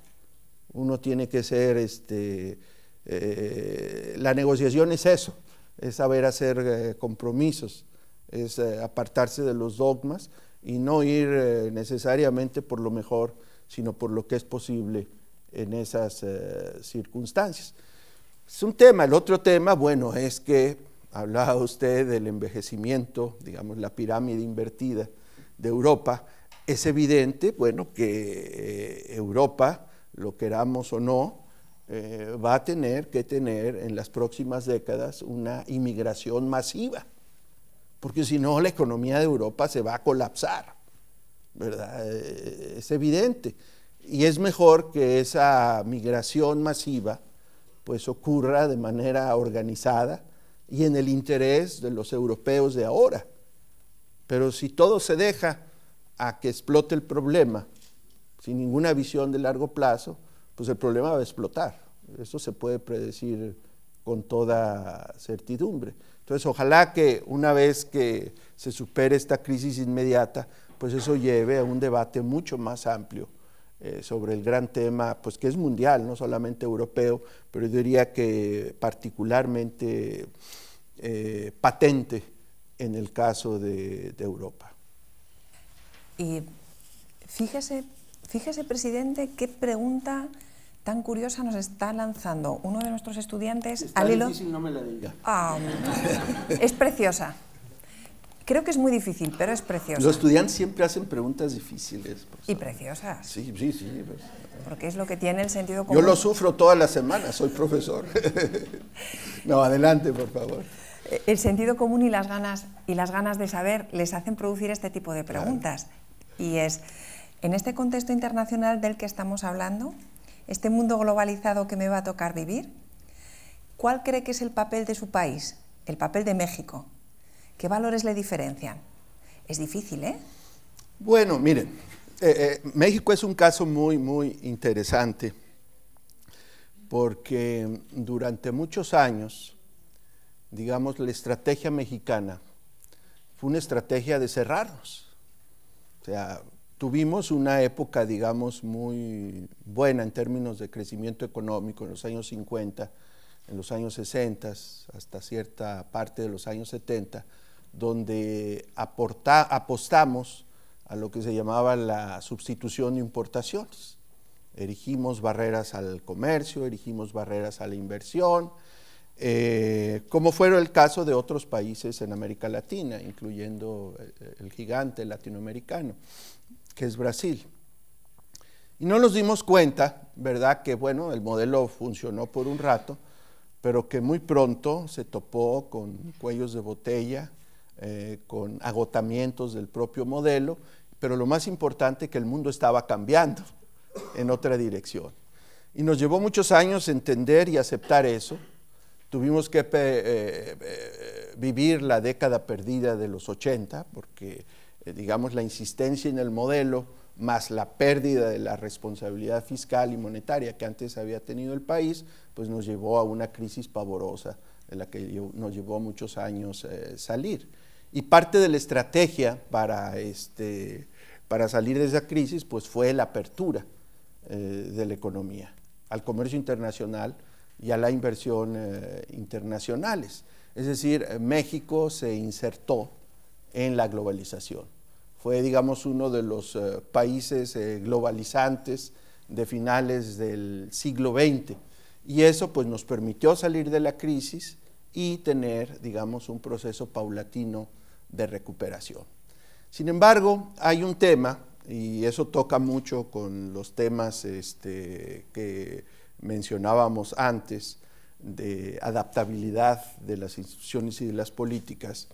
Uno tiene que ser, este, eh, la negociación es eso, es saber hacer eh, compromisos, es eh, apartarse de los dogmas y no ir necesariamente por lo mejor, sino por lo que es posible en esas circunstancias. Es un tema. El otro tema, bueno, es que Hablaba usted del envejecimiento, digamos, la pirámide invertida de Europa. Es evidente, bueno, que eh, Europa, lo queramos o no, eh, va a tener que tener en las próximas décadas una inmigración masiva, porque si no la economía de Europa se va a colapsar, ¿verdad? Eh, es evidente. Y es mejor que esa migración masiva pues ocurra de manera organizada, y en el interés de los europeos de ahora. Pero si todo se deja a que explote el problema, sin ninguna visión de largo plazo, pues el problema va a explotar. Eso se puede predecir con toda certidumbre. Entonces, ojalá que una vez que se supere esta crisis inmediata, pues eso lleve a un debate mucho más amplio eh, sobre el gran tema, pues que es mundial, no solamente europeo, pero yo diría que particularmente eh, patente en el caso de, Europa. Y fíjese, fíjese, presidente, qué pregunta tan curiosa nos está lanzando uno de nuestros estudiantes. Está no me la diga. Ah, es preciosa. Creo que es muy difícil, pero es precioso. Los estudiantes siempre hacen preguntas difíciles. Pues. y preciosas. Sí, sí, sí. Pues. Porque es lo que tiene el sentido común. Yo lo sufro todas las semanas, soy profesor. no, adelante, por favor. El sentido común y las ganas, y las ganas de saber les hacen producir este tipo de preguntas. Y es, en este contexto internacional del que estamos hablando, este mundo globalizado que me va a tocar vivir, ¿cuál cree que es el papel de su país, el papel de México ¿Qué valores le diferencian? Es difícil, ¿eh? Bueno, miren, eh, eh, México es un caso muy, muy interesante porque durante muchos años, digamos, la estrategia mexicana fue una estrategia de cerrarnos. O sea, tuvimos una época, digamos, muy buena en términos de crecimiento económico en los años 50, en los años 60, hasta cierta parte de los años 70 donde apostamos a lo que se llamaba la sustitución de importaciones. Erigimos barreras al comercio, erigimos barreras a la inversión, eh, como fueron el caso de otros países en América Latina, incluyendo eh, el gigante latinoamericano, que es Brasil. Y no nos dimos cuenta, ¿verdad?, que bueno, el modelo funcionó por un rato, pero que muy pronto se topó con cuellos de botella, eh, con agotamientos del propio modelo, pero lo más importante que el mundo estaba cambiando en otra dirección. Y nos llevó muchos años entender y aceptar eso. Tuvimos que eh, eh, vivir la década perdida de los 80, porque digamos la insistencia en el modelo más la pérdida de la responsabilidad fiscal y monetaria que antes había tenido el país, pues nos llevó a una crisis pavorosa de la que nos llevó muchos años salir. Y parte de la estrategia para, este, para salir de esa crisis pues fue la apertura eh, de la economía al comercio internacional y a la inversión eh, internacionales. Es decir, eh, México se insertó en la globalización. Fue, digamos, uno de los países globalizantes de finales del siglo XX. Y eso pues, nos permitió salir de la crisis y tener, digamos, un proceso paulatino de recuperación. Sin embargo, hay un tema, y eso toca mucho con los temas este, que mencionábamos antes, de adaptabilidad de las instituciones y de las políticas,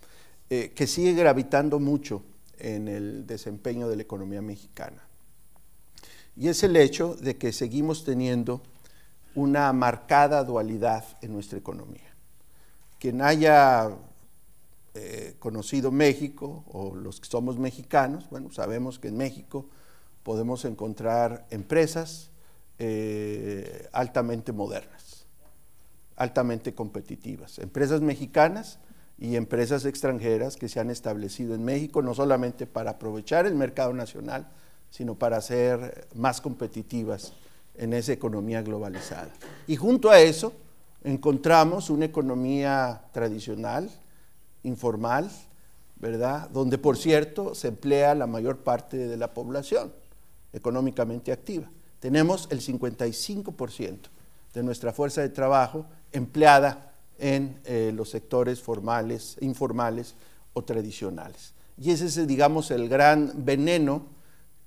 eh, que sigue gravitando mucho en el desempeño de la economía mexicana. Y es el hecho de que seguimos teniendo una marcada dualidad en nuestra economía. Quien haya eh, conocido México o los que somos mexicanos, bueno, sabemos que en México podemos encontrar empresas eh, altamente modernas, altamente competitivas, empresas mexicanas y empresas extranjeras que se han establecido en México, no solamente para aprovechar el mercado nacional, sino para ser más competitivas en esa economía globalizada. Y junto a eso encontramos una economía tradicional, informal, ¿verdad? Donde, por cierto, se emplea la mayor parte de la población económicamente activa. Tenemos el 55% de nuestra fuerza de trabajo empleada en eh, los sectores formales, informales o tradicionales. Y ese es, digamos, el gran veneno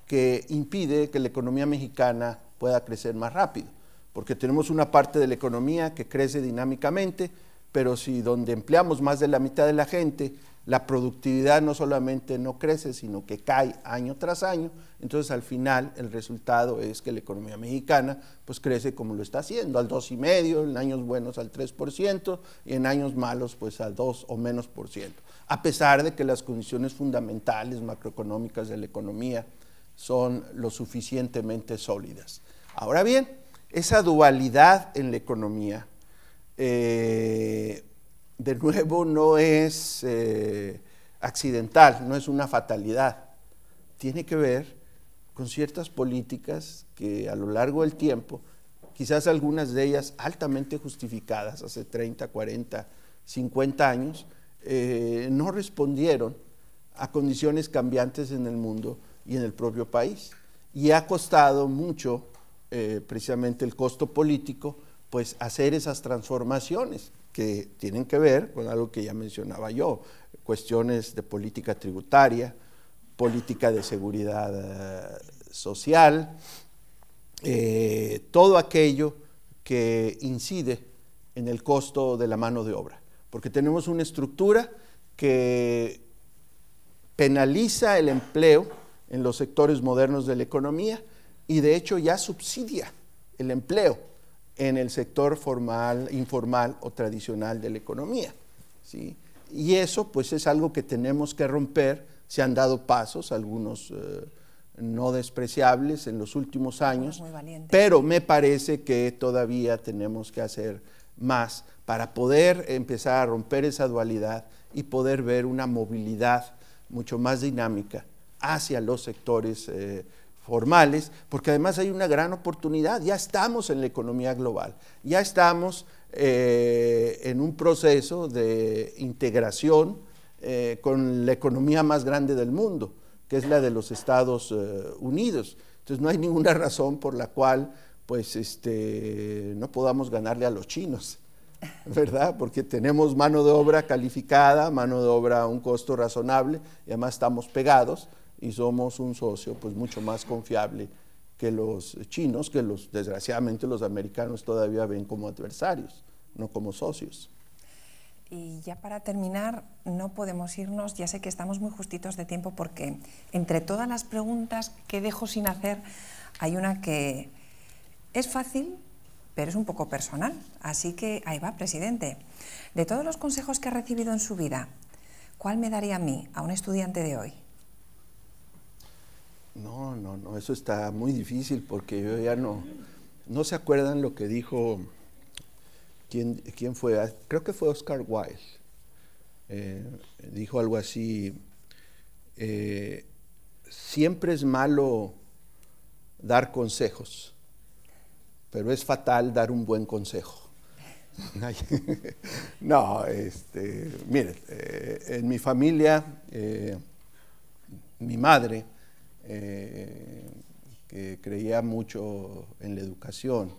que impide que la economía mexicana pueda crecer más rápido, porque tenemos una parte de la economía que crece dinámicamente, pero si donde empleamos más de la mitad de la gente, la productividad no solamente no crece, sino que cae año tras año, entonces al final el resultado es que la economía mexicana pues crece como lo está haciendo, al 2,5, en años buenos al 3% y en años malos pues al 2 o menos por ciento, a pesar de que las condiciones fundamentales macroeconómicas de la economía son lo suficientemente sólidas. Ahora bien, esa dualidad en la economía eh, de nuevo, no es eh, accidental, no es una fatalidad. Tiene que ver con ciertas políticas que a lo largo del tiempo, quizás algunas de ellas altamente justificadas hace 30, 40, 50 años, eh, no respondieron a condiciones cambiantes en el mundo y en el propio país. Y ha costado mucho, precisamente el costo político, pues hacer esas transformaciones que tienen que ver con algo que ya mencionaba yo, cuestiones de política tributaria, política de seguridad eh, social, eh, todo aquello que incide en el costo de la mano de obra, porque tenemos una estructura que penaliza el empleo en los sectores modernos de la economía y de hecho ya subsidia el empleo en el sector formal, informal o tradicional de la economía. ¿sí? Y eso pues es algo que tenemos que romper. Se han dado pasos, algunos eh, no despreciables en los últimos años, pero me parece que todavía tenemos que hacer más para poder empezar a romper esa dualidad y poder ver una movilidad mucho más dinámica hacia los sectores eh, formales, porque además hay una gran oportunidad. Ya estamos en la economía global, ya estamos eh, en un proceso de integración eh, con la economía más grande del mundo, que es la de los Estados eh, Unidos. Entonces no hay ninguna razón por la cual pues este, no podamos ganarle a los chinos, ¿verdad? Porque tenemos mano de obra calificada, mano de obra a un costo razonable y además estamos pegados y somos un socio pues mucho más confiable que los chinos, que los desgraciadamente los americanos todavía ven como adversarios, no como socios. Y ya para terminar, no podemos irnos, ya sé que estamos muy justitos de tiempo porque entre todas las preguntas que dejo sin hacer, hay una que es fácil, pero es un poco personal. Así que ahí va, presidente. De todos los consejos que ha recibido en su vida, ¿cuál me daría a mí, a un estudiante de hoy? No, no, no, eso está muy difícil porque yo ya no... ¿No se acuerdan lo que dijo? ¿Quién, fue? Ah, creo que fue Oscar Wilde. Eh, dijo algo así, eh, siempre es malo dar consejos, pero es fatal dar un buen consejo. no, este, miren, eh, en mi familia, mi madre, eh, que creía mucho en la educación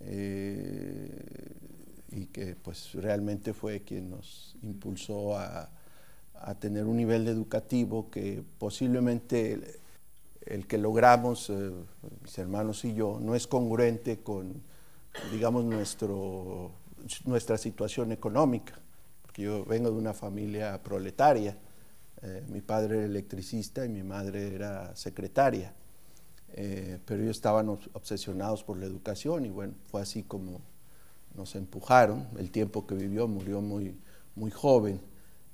eh, y que pues realmente fue quien nos impulsó a, tener un nivel educativo que posiblemente el, que logramos, eh, mis hermanos y yo, no es congruente con, digamos, nuestro, nuestra situación económica, porque yo vengo de una familia proletaria. Eh, mi padre era electricista y mi madre era secretaria, eh, pero ellos estaban obsesionados por la educación y bueno, fue así como nos empujaron. El tiempo que vivió murió muy, muy joven,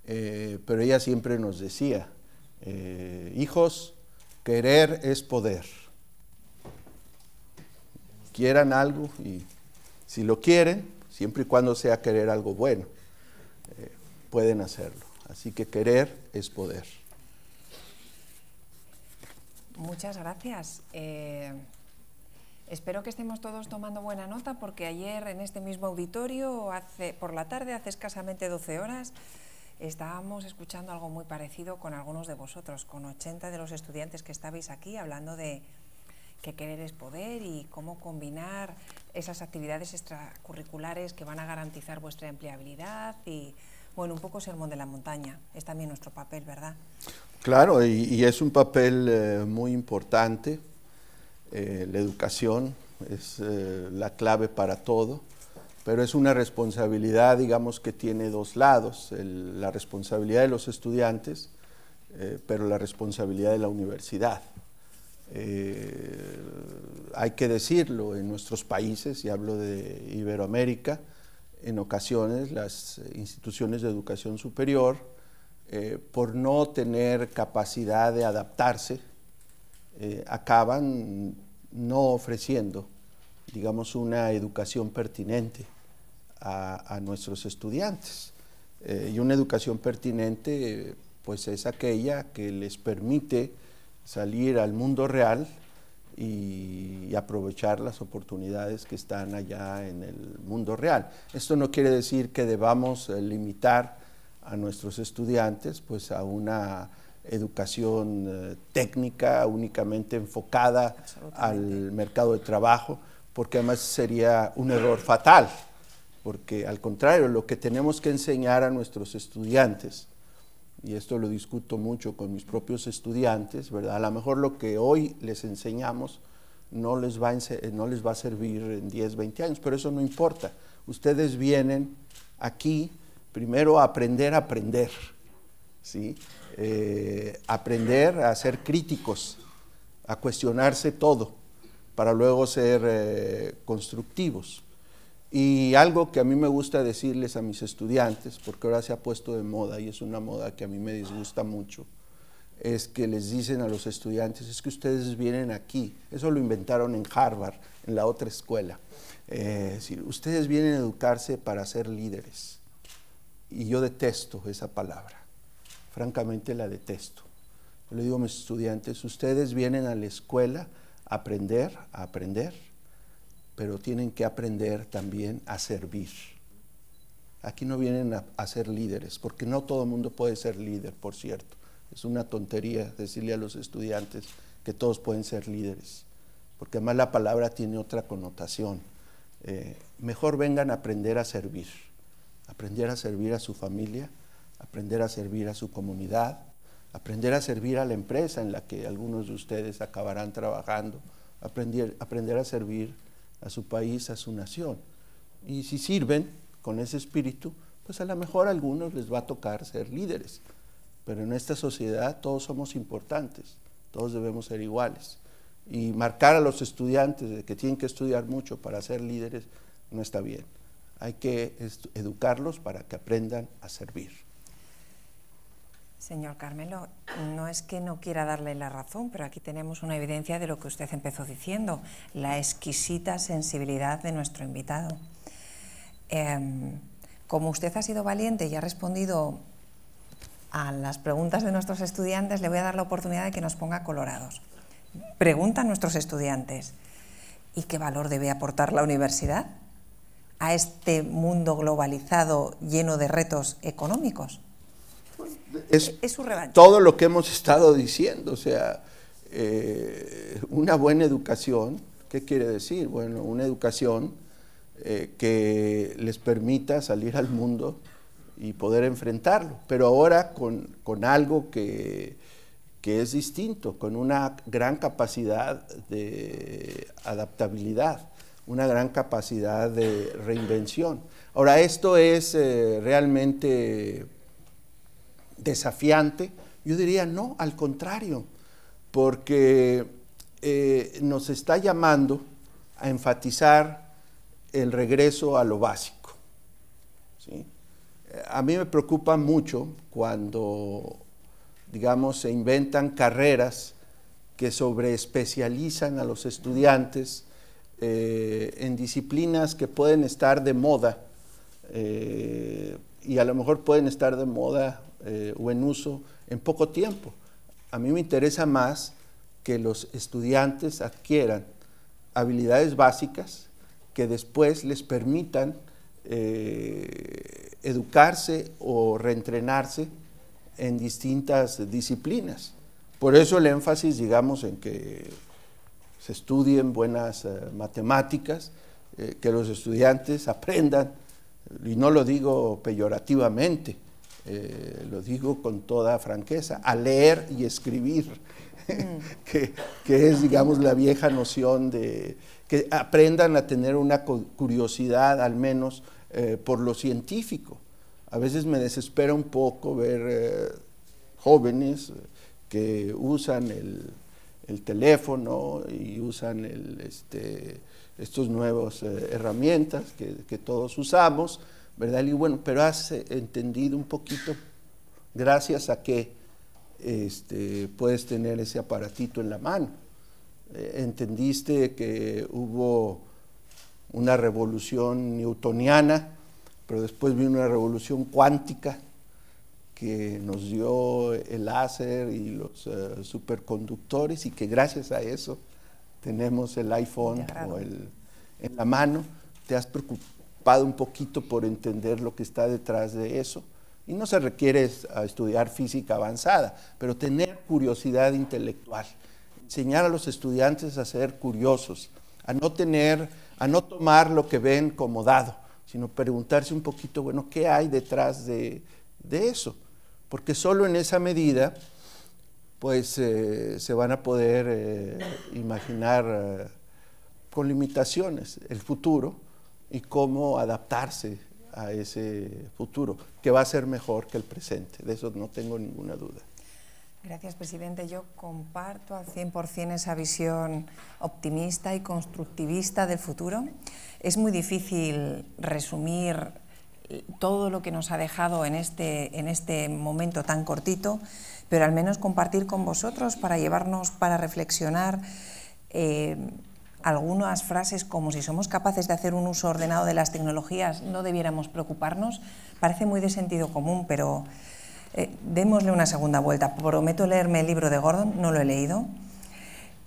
eh, pero ella siempre nos decía, hijos, querer es poder. Quieran algo y si lo quieren, siempre y cuando sea querer algo bueno, pueden hacerlo. Así que querer es poder. Muchas gracias. Eh, espero que estemos todos tomando buena nota porque ayer en este mismo auditorio, por la tarde, hace escasamente 12 horas, estábamos escuchando algo muy parecido con algunos de vosotros, con 80 de los estudiantes que estabais aquí hablando de que querer es poder y cómo combinar esas actividades extracurriculares que van a garantizar vuestra empleabilidad y bueno, un poco sermón de la montaña, es también nuestro papel, ¿verdad? Claro, y, es un papel eh, muy importante. Eh, la educación es eh, la clave para todo, pero es una responsabilidad, digamos, que tiene dos lados, la responsabilidad de los estudiantes, pero la responsabilidad de la universidad. hay que decirlo, en nuestros países, y hablo de Iberoamérica, en ocasiones las eh, instituciones de educación superior, eh, por no tener capacidad de adaptarse, eh, acaban no ofreciendo, digamos, una educación pertinente a, nuestros estudiantes. y una educación pertinente, pues es aquella que les permite salir al mundo real y, aprovechar las oportunidades que están allá en el mundo real. Esto no quiere decir que debamos eh, limitar a nuestros estudiantes pues a una educación eh, técnica únicamente enfocada al mercado de trabajo, porque además sería un error fatal, porque al contrario, lo que tenemos que enseñar a nuestros estudiantes y esto lo discuto mucho con mis propios estudiantes, ¿verdad? A lo mejor lo que hoy les enseñamos no les va a, eh, no les va a servir en 10, 20 años, pero eso no importa. Ustedes vienen aquí primero a aprender a aprender, ¿sí? Eh, aprender a ser críticos, a cuestionarse todo, para luego ser eh, constructivos. Y algo que a mí me gusta decirles a mis estudiantes, porque ahora se ha puesto de moda y es una moda que a mí me disgusta mucho, es que les dicen a los estudiantes, es que ustedes vienen aquí, eso lo inventaron en Harvard, en la otra escuela, eh, es decir, ustedes vienen a educarse para ser líderes. Y yo detesto esa palabra, francamente la detesto. Yo le digo a mis estudiantes, ustedes vienen a la escuela a aprender, a aprender, pero tienen que aprender también a servir. Aquí no vienen a, ser líderes, porque no todo el mundo puede ser líder, por cierto. Es una tontería decirle a los estudiantes que todos pueden ser líderes, porque además la palabra tiene otra connotación. Eh, mejor vengan a aprender a servir, aprender a servir a su familia, aprender a servir a su comunidad, aprender a servir a la empresa en la que algunos de ustedes acabarán trabajando, aprender, aprender a servir a su país, a su nación. Y si sirven con ese espíritu, pues a lo mejor a algunos les va a tocar ser líderes. Pero en esta sociedad todos somos importantes, todos debemos ser iguales. Y marcar a los estudiantes de que tienen que estudiar mucho para ser líderes no está bien. Hay que educarlos para que aprendan a servir. Señor Carmelo, no es que no quiera darle la razón, pero aquí tenemos una evidencia de lo que usted empezó diciendo, la exquisita sensibilidad de nuestro invitado. Em, como usted ha sido valiente y ha respondido a las preguntas de nuestros estudiantes, le voy a dar la oportunidad de que nos ponga colorados. a nuestros estudiantes, ¿y qué valor debe aportar la universidad a este mundo globalizado lleno de retos económicos? es, Todo lo que hemos estado diciendo, o sea, eh, una buena educación, ¿qué quiere decir? Bueno, una educación eh, que les permita salir al mundo y poder enfrentarlo, pero ahora con, algo que, es distinto, con una gran capacidad de adaptabilidad, una gran capacidad de reinvención. Ahora, esto es eh, realmente desafiante? Yo diría, no, al contrario, porque eh, nos está llamando a enfatizar el regreso a lo básico. A mí me preocupa mucho cuando, digamos, se inventan carreras que sobreespecializan a los estudiantes eh, en disciplinas que pueden estar de moda eh, y a lo mejor pueden estar de moda o eh, en uso en poco tiempo. A mí me interesa más que los estudiantes adquieran habilidades básicas que después les permitan eh, educarse o reentrenarse en distintas disciplinas. Por eso el énfasis, digamos, en que se estudien buenas eh, matemáticas, que los estudiantes aprendan, y no lo digo peyorativamente, eh, lo digo con toda franqueza, a leer y escribir, mm. que, es, digamos, la vieja noción de que aprendan a tener una curiosidad al menos eh, por lo científico. A veces me desespera un poco ver eh, jóvenes que usan el, teléfono y usan estas este, estos nuevos herramientas que todos usamos, ¿verdad? Y bueno, pero has eh, entendido un poquito gracias a que este, puedes tener ese aparatito en la mano. Eh, entendiste que hubo una revolución newtoniana, pero después vino una revolución cuántica que nos dio el láser y los eh, superconductores y que gracias a eso tenemos el iPhone en la mano. Te has preocupado un poquito por entender lo que está detrás de eso. Y no se requiere estudiar física avanzada, pero tener curiosidad intelectual, enseñar a los estudiantes a ser curiosos, a no tener, a no tomar lo que ven como dado, sino preguntarse un poquito, bueno, ¿qué hay detrás de, eso? Porque solo en esa medida, pues eh, se van a poder eh, imaginar eh, con limitaciones el futuro y cómo adaptarse a ese futuro, que va a ser mejor que el presente, de eso no tengo ninguna duda. Gracias, presidente. Yo comparto al 100% esa visión optimista y constructivista del futuro. Es muy difícil resumir todo lo que nos ha dejado en este, en este momento tan cortito, pero al menos compartir con vosotros para llevarnos, para reflexionar. Eh, algunas frases como si somos capaces de hacer un uso ordenado de las tecnologías no debiéramos preocuparnos, parece muy de sentido común, pero eh, démosle una segunda vuelta. Prometo leerme el libro de Gordon, no lo he leído.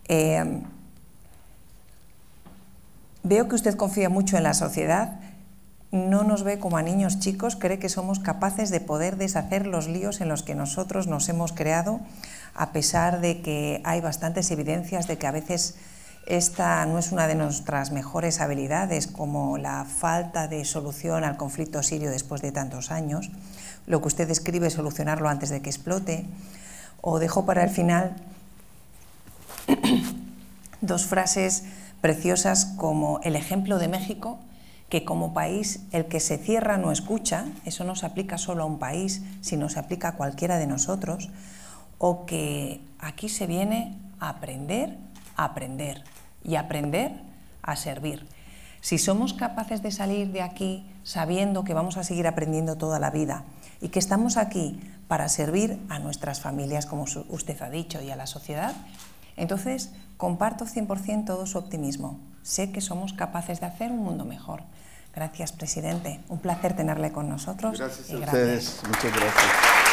Eh, veo que usted confía mucho en la sociedad, no nos ve como a niños chicos, cree que somos capaces de poder deshacer los líos en los que nosotros nos hemos creado, a pesar de que hay bastantes evidencias de que a veces esta no es una de nuestras mejores habilidades, como la falta de solución al conflicto sirio después de tantos años, lo que usted describe solucionarlo antes de que explote, o dejo para el final dos frases preciosas como el ejemplo de México, que como país el que se cierra no escucha, eso no se aplica solo a un país, sino se aplica a cualquiera de nosotros, o que aquí se viene a aprender aprender y aprender a servir. Si somos capaces de salir de aquí sabiendo que vamos a seguir aprendiendo toda la vida y que estamos aquí para servir a nuestras familias, como usted ha dicho, y a la sociedad, entonces comparto 100% todo su optimismo. Sé que somos capaces de hacer un mundo mejor. Gracias, presidente. Un placer tenerle con nosotros. Muchas gracias.